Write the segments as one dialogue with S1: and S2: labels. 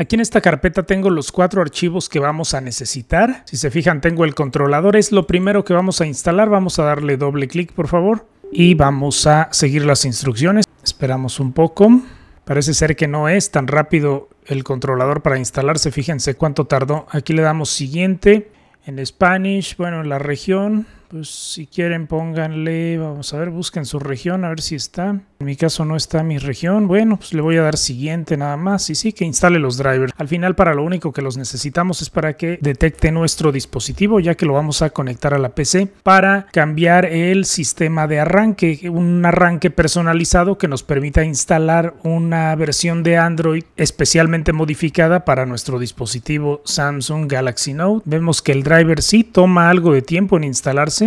S1: Aquí en esta carpeta tengo los cuatro archivos que vamos a necesitar. Si se fijan tengo el controlador, es lo primero que vamos a instalar. Vamos a darle doble clic por favor y vamos a seguir las instrucciones. Esperamos un poco. Parece ser que no es tan rápido el controlador para instalarse. Fíjense cuánto tardó. Aquí le damos siguiente en Spanish, bueno en la región. Pues si quieren pónganle, vamos a ver, busquen su región, a ver si está. En mi caso no está mi región. Bueno, pues le voy a dar siguiente nada más. Y sí, que instale los drivers. Al final para lo único que los necesitamos es para que detecte nuestro dispositivo, ya que lo vamos a conectar a la PC, para cambiar el sistema de arranque, un arranque personalizado que nos permita instalar una versión de Android especialmente modificada para nuestro dispositivo Samsung Galaxy Note. Vemos que el driver sí toma algo de tiempo en instalarse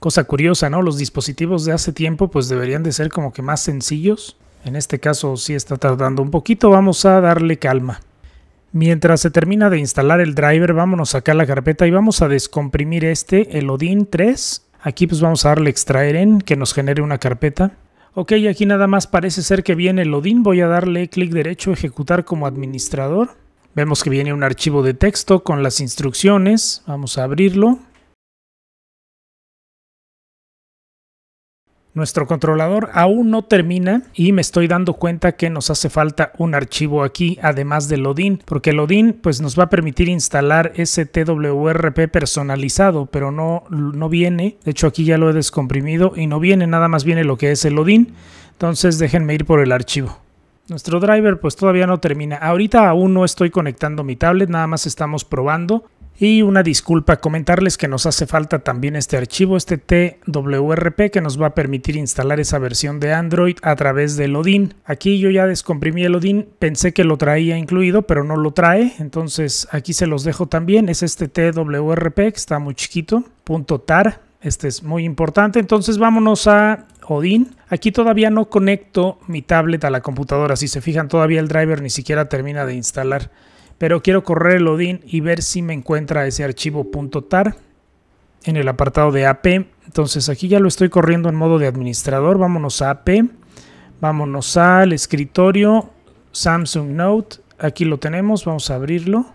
S1: Cosa curiosa, ¿no? Los dispositivos de hace tiempo pues deberían de ser como que más sencillos. En este caso sí está tardando un poquito, vamos a darle calma. Mientras se termina de instalar el driver, vámonos acá a la carpeta y vamos a descomprimir este, el Odin 3. Aquí pues vamos a darle extraer en, que nos genere una carpeta. Ok, aquí nada más parece ser que viene el Odin, voy a darle clic derecho, ejecutar como administrador. Vemos que viene un archivo de texto con las instrucciones, vamos a abrirlo. Nuestro controlador aún no termina y me estoy dando cuenta que nos hace falta un archivo aquí, además del Odin, porque el Odin pues, nos va a permitir instalar ese TWRP personalizado, pero no, no viene. De hecho, aquí ya lo he descomprimido y no viene, nada más viene lo que es el Odin. Entonces déjenme ir por el archivo. Nuestro driver pues todavía no termina. Ahorita aún no estoy conectando mi tablet, nada más estamos probando. Y una disculpa, comentarles que nos hace falta también este archivo, este TWRP, que nos va a permitir instalar esa versión de Android a través del Odin. Aquí yo ya descomprimí el Odin, pensé que lo traía incluido, pero no lo trae, entonces aquí se los dejo también. Es este TWRP, que está muy chiquito, punto .tar, este es muy importante. Entonces vámonos a Odin. Aquí todavía no conecto mi tablet a la computadora, si se fijan todavía el driver ni siquiera termina de instalar pero quiero correr el Odin y ver si me encuentra ese archivo .tar en el apartado de AP. Entonces aquí ya lo estoy corriendo en modo de administrador. Vámonos a AP, vámonos al escritorio Samsung Note. Aquí lo tenemos, vamos a abrirlo.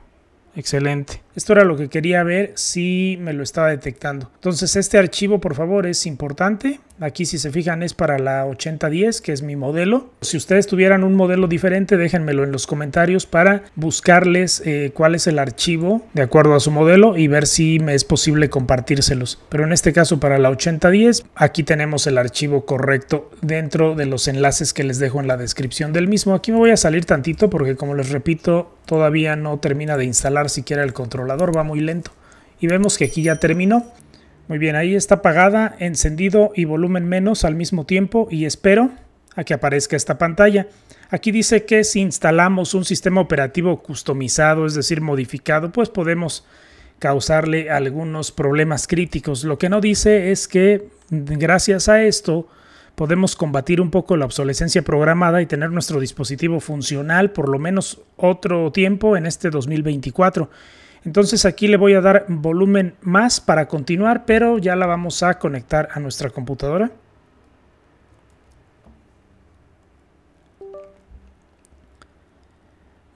S1: Excelente. Esto era lo que quería ver si me lo estaba detectando. Entonces este archivo por favor es importante. Aquí si se fijan es para la 8010 que es mi modelo. Si ustedes tuvieran un modelo diferente déjenmelo en los comentarios para buscarles eh, cuál es el archivo de acuerdo a su modelo y ver si me es posible compartírselos. Pero en este caso para la 8010 aquí tenemos el archivo correcto dentro de los enlaces que les dejo en la descripción del mismo. Aquí me voy a salir tantito porque como les repito todavía no termina de instalar siquiera el control va muy lento. Y vemos que aquí ya terminó. Muy bien, ahí está apagada, encendido y volumen menos al mismo tiempo y espero a que aparezca esta pantalla. Aquí dice que si instalamos un sistema operativo customizado, es decir, modificado, pues podemos causarle algunos problemas críticos. Lo que no dice es que gracias a esto podemos combatir un poco la obsolescencia programada y tener nuestro dispositivo funcional por lo menos otro tiempo en este 2024. Entonces aquí le voy a dar volumen más para continuar, pero ya la vamos a conectar a nuestra computadora.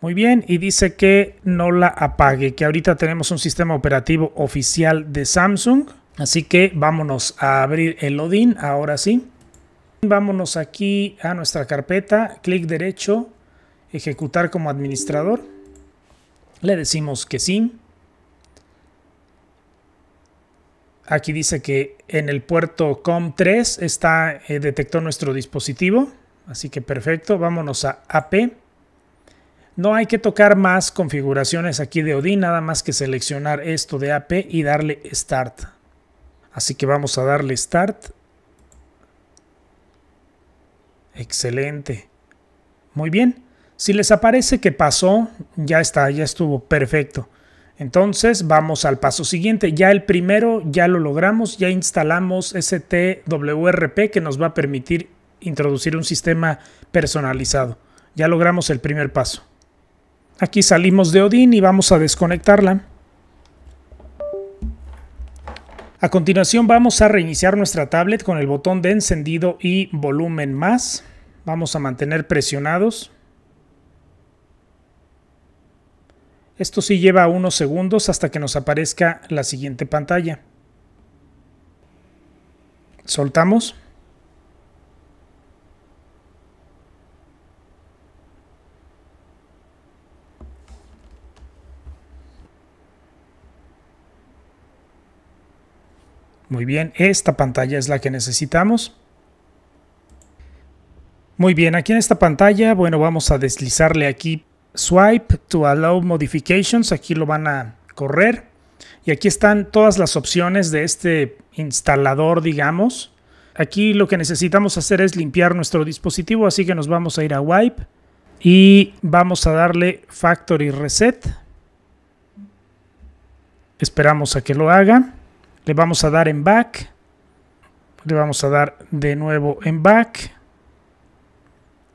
S1: Muy bien, y dice que no la apague, que ahorita tenemos un sistema operativo oficial de Samsung. Así que vámonos a abrir el Odin, ahora sí. Vámonos aquí a nuestra carpeta, clic derecho, ejecutar como administrador. Le decimos que sí. Aquí dice que en el puerto COM3 está, eh, detectó nuestro dispositivo. Así que perfecto, vámonos a AP. No hay que tocar más configuraciones aquí de ODIN. nada más que seleccionar esto de AP y darle Start. Así que vamos a darle Start. Excelente. Muy bien. Si les aparece que pasó, ya está, ya estuvo, perfecto. Entonces vamos al paso siguiente. Ya el primero ya lo logramos, ya instalamos STWRP que nos va a permitir introducir un sistema personalizado. Ya logramos el primer paso. Aquí salimos de Odin y vamos a desconectarla. A continuación vamos a reiniciar nuestra tablet con el botón de encendido y volumen más. Vamos a mantener presionados. Esto sí lleva unos segundos hasta que nos aparezca la siguiente pantalla. Soltamos. Muy bien, esta pantalla es la que necesitamos. Muy bien, aquí en esta pantalla, bueno, vamos a deslizarle aquí swipe to allow modifications. Aquí lo van a correr. Y aquí están todas las opciones de este instalador, digamos. Aquí lo que necesitamos hacer es limpiar nuestro dispositivo, así que nos vamos a ir a Wipe y vamos a darle Factory Reset. Esperamos a que lo haga. Le vamos a dar en Back. Le vamos a dar de nuevo en Back.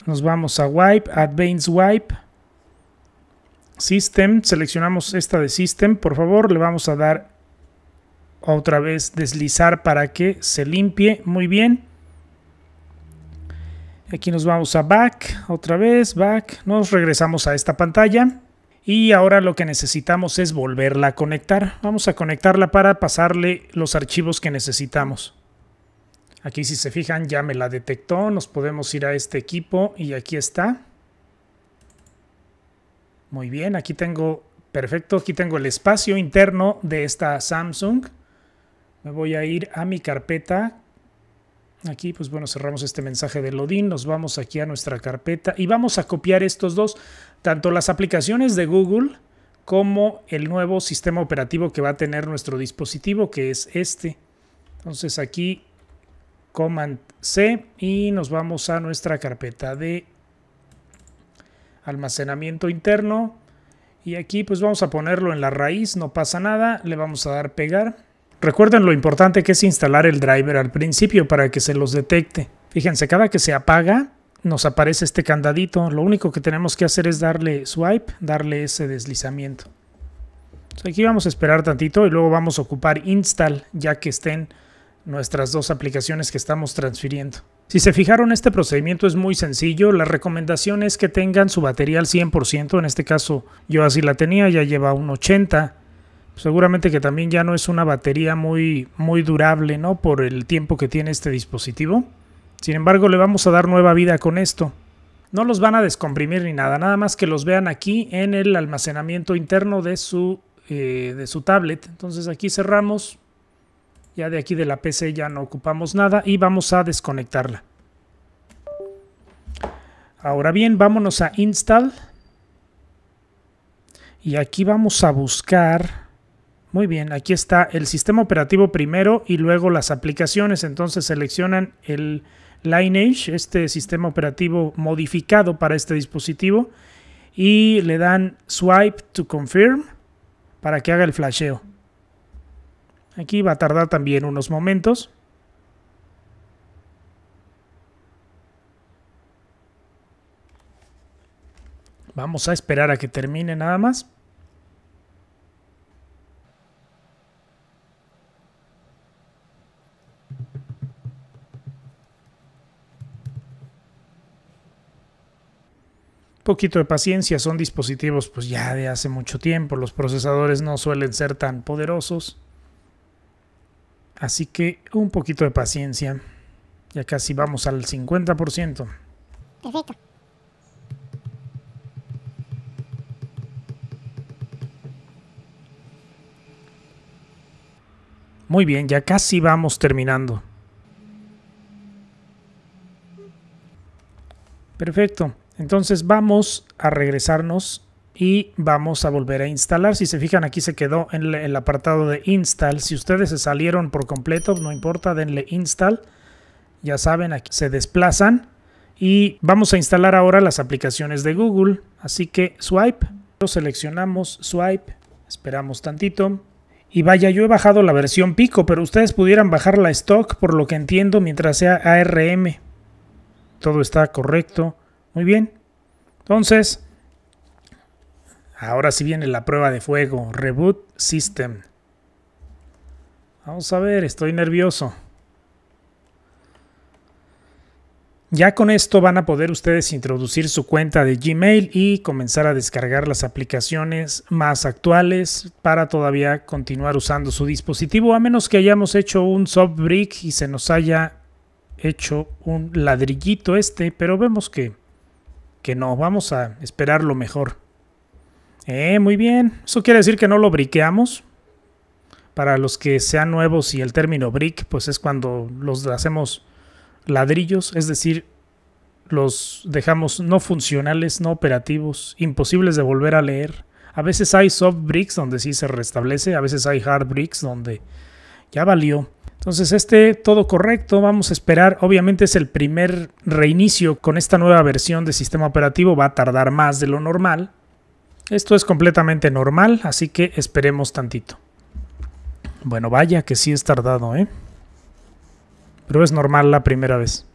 S1: Nos vamos a Wipe, Advanced Wipe. System, seleccionamos esta de System, por favor, le vamos a dar otra vez deslizar para que se limpie muy bien. Aquí nos vamos a Back, otra vez Back, nos regresamos a esta pantalla. Y ahora lo que necesitamos es volverla a conectar. Vamos a conectarla para pasarle los archivos que necesitamos. Aquí si se fijan ya me la detectó, nos podemos ir a este equipo y aquí está. Muy bien, aquí tengo, perfecto, aquí tengo el espacio interno de esta Samsung. Me voy a ir a mi carpeta. Aquí, pues bueno, cerramos este mensaje de loading. nos vamos aquí a nuestra carpeta y vamos a copiar estos dos, tanto las aplicaciones de Google como el nuevo sistema operativo que va a tener nuestro dispositivo, que es este. Entonces aquí Command C y nos vamos a nuestra carpeta de almacenamiento interno. Y aquí pues vamos a ponerlo en la raíz, no pasa nada, le vamos a dar pegar. Recuerden lo importante que es instalar el driver al principio para que se los detecte. Fíjense, cada que se apaga nos aparece este candadito. Lo único que tenemos que hacer es darle swipe, darle ese deslizamiento. aquí vamos a esperar tantito y luego vamos a ocupar install ya que estén nuestras dos aplicaciones que estamos transfiriendo. Si se fijaron, este procedimiento es muy sencillo. La recomendación es que tengan su batería al 100%. En este caso, yo así la tenía, ya lleva un 80%. Seguramente que también ya no es una batería muy, muy durable, ¿no? Por el tiempo que tiene este dispositivo. Sin embargo, le vamos a dar nueva vida con esto. No los van a descomprimir ni nada, nada más que los vean aquí en el almacenamiento interno de su, eh, de su tablet. Entonces aquí cerramos, ya de aquí de la PC ya no ocupamos nada y vamos a desconectarla. Ahora bien, vámonos a install. Y aquí vamos a buscar... Muy bien, aquí está el sistema operativo primero y luego las aplicaciones. Entonces seleccionan el Lineage, este sistema operativo modificado para este dispositivo. Y le dan swipe to confirm para que haga el flasheo. Aquí va a tardar también unos momentos. Vamos a esperar a que termine nada más. poquito de paciencia, son dispositivos pues ya de hace mucho tiempo, los procesadores no suelen ser tan poderosos. Así que un poquito de paciencia. Ya casi vamos al 50%. Perfecto. Muy bien, ya casi vamos terminando. Perfecto. Entonces vamos a regresarnos y vamos a volver a instalar. Si se fijan aquí se quedó en el apartado de install. Si ustedes se salieron por completo, no importa, denle install. Ya saben, aquí se desplazan y vamos a instalar ahora las aplicaciones de Google. Así que swipe, lo seleccionamos, swipe, esperamos tantito. Y vaya, yo he bajado la versión pico, pero ustedes pudieran bajar la stock por lo que entiendo mientras sea ARM. Todo está correcto. Muy bien. Entonces, Ahora sí viene la prueba de fuego. Reboot System. Vamos a ver, estoy nervioso. Ya con esto van a poder ustedes introducir su cuenta de Gmail y comenzar a descargar las aplicaciones más actuales para todavía continuar usando su dispositivo, a menos que hayamos hecho un soft brick y se nos haya hecho un ladrillito este, pero vemos que, que no, vamos a esperar lo mejor. Eh, muy bien. Eso quiere decir que no lo briqueamos. Para los que sean nuevos y el término brick, pues es cuando los hacemos ladrillos, es decir, los dejamos no funcionales, no operativos, imposibles de volver a leer. A veces hay soft bricks donde sí se restablece, a veces hay hard bricks donde ya valió. Entonces este todo correcto, vamos a esperar, obviamente es el primer reinicio con esta nueva versión de sistema operativo, va a tardar más de lo normal, esto es completamente normal, así que esperemos tantito. Bueno, vaya que sí es tardado, ¿eh? Pero es normal la primera vez.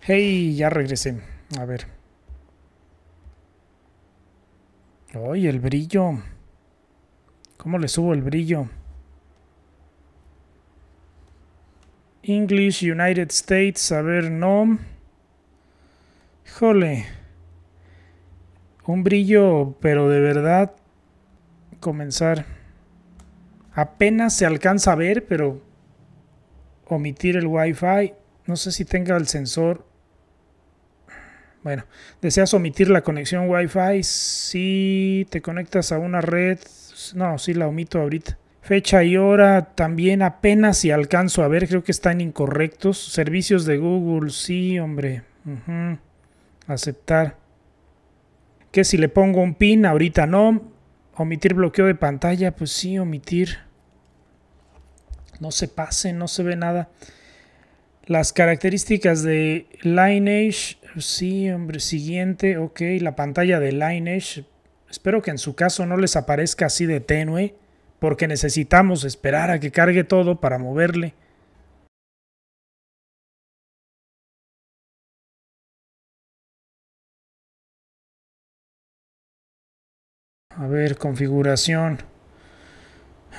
S1: Hey, ya regresé. A ver. ¡Ay, el brillo! ¿Cómo le subo el brillo? English United States, a ver, no. Jole. Un brillo, pero de verdad, comenzar. Apenas se alcanza a ver, pero omitir el Wi-Fi. No sé si tenga el sensor. Bueno, ¿deseas omitir la conexión Wi-Fi? Si te conectas a una red. No, sí la omito ahorita. Fecha y hora también apenas si alcanzo a ver, creo que están incorrectos. Servicios de Google, sí, hombre. Aceptar. Que si le pongo un pin, ahorita no. Omitir bloqueo de pantalla, pues sí, omitir. No se pase, no se ve nada. Las características de Lineage, sí, hombre, siguiente, ok. La pantalla de Lineage, espero que en su caso no les aparezca así de tenue porque necesitamos esperar a que cargue todo para moverle. A ver, configuración.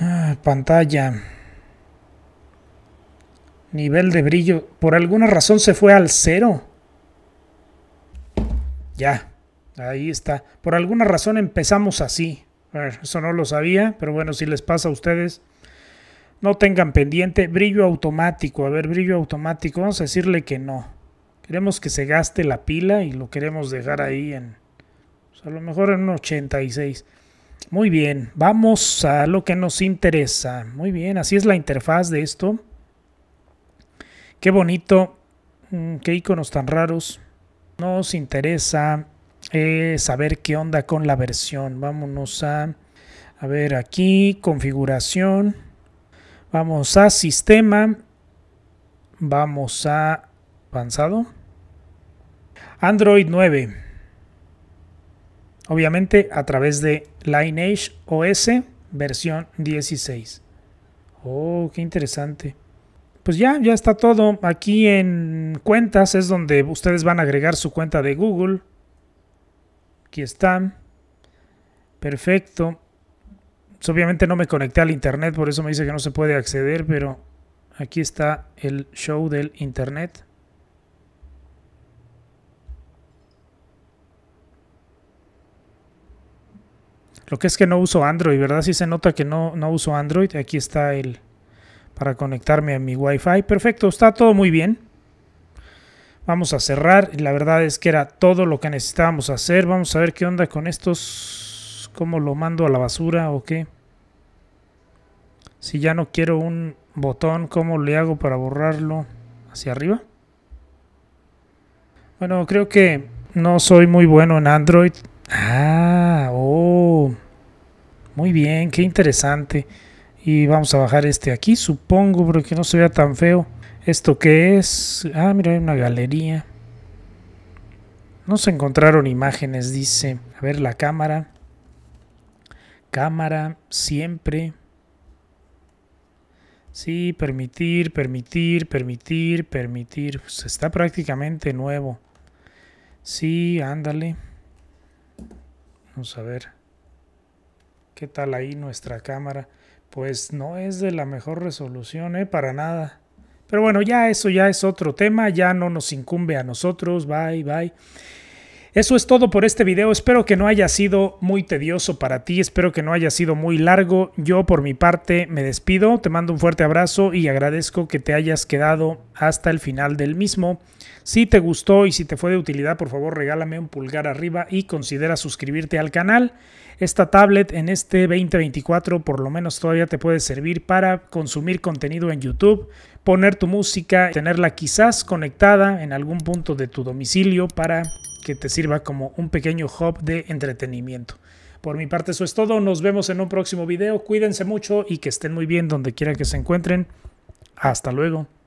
S1: Ah, pantalla. Nivel de brillo. Por alguna razón se fue al cero. Ya, ahí está. Por alguna razón empezamos así eso no lo sabía, pero bueno, si les pasa a ustedes, no tengan pendiente. Brillo automático, a ver, brillo automático, vamos a decirle que no. Queremos que se gaste la pila y lo queremos dejar ahí en, pues, a lo mejor en un 86. Muy bien, vamos a lo que nos interesa. Muy bien, así es la interfaz de esto. Qué bonito, mm, qué iconos tan raros. Nos interesa eh, saber qué onda con la versión. Vámonos a, ver aquí, configuración. Vamos a sistema. Vamos a avanzado. Android 9. Obviamente a través de Lineage OS versión 16. Oh, qué interesante. Pues ya, ya está todo. Aquí en cuentas es donde ustedes van a agregar su cuenta de Google Aquí están, Perfecto. Pues, obviamente no me conecté al internet, por eso me dice que no se puede acceder, pero aquí está el show del internet. Lo que es que no uso Android, ¿verdad? Si se nota que no, no uso Android, aquí está el para conectarme a mi Wi-Fi. Perfecto, está todo muy bien. Vamos a cerrar. y La verdad es que era todo lo que necesitábamos hacer. Vamos a ver qué onda con estos. ¿Cómo lo mando a la basura o qué? Si ya no quiero un botón, ¿cómo le hago para borrarlo hacia arriba? Bueno, creo que no soy muy bueno en Android. Ah, oh. Muy bien, qué interesante. Y vamos a bajar este aquí, supongo, porque que no se vea tan feo. ¿Esto qué es? Ah, mira, hay una galería. No se encontraron imágenes, dice. A ver, la cámara. Cámara, siempre. Sí, permitir, permitir, permitir, permitir. Pues está prácticamente nuevo. Sí, ándale. Vamos a ver. ¿Qué tal ahí nuestra cámara? pues no es de la mejor resolución, ¿eh? Para nada. Pero bueno, ya eso ya es otro tema, ya no nos incumbe a nosotros, bye, bye. Eso es todo por este video, espero que no haya sido muy tedioso para ti, espero que no haya sido muy largo, yo por mi parte me despido, te mando un fuerte abrazo y agradezco que te hayas quedado hasta el final del mismo. Si te gustó y si te fue de utilidad, por favor regálame un pulgar arriba y considera suscribirte al canal. Esta tablet en este 2024 por lo menos todavía te puede servir para consumir contenido en YouTube, poner tu música, tenerla quizás conectada en algún punto de tu domicilio para que te sirva como un pequeño hub de entretenimiento. Por mi parte eso es todo, nos vemos en un próximo video, cuídense mucho y que estén muy bien donde quiera que se encuentren. Hasta luego.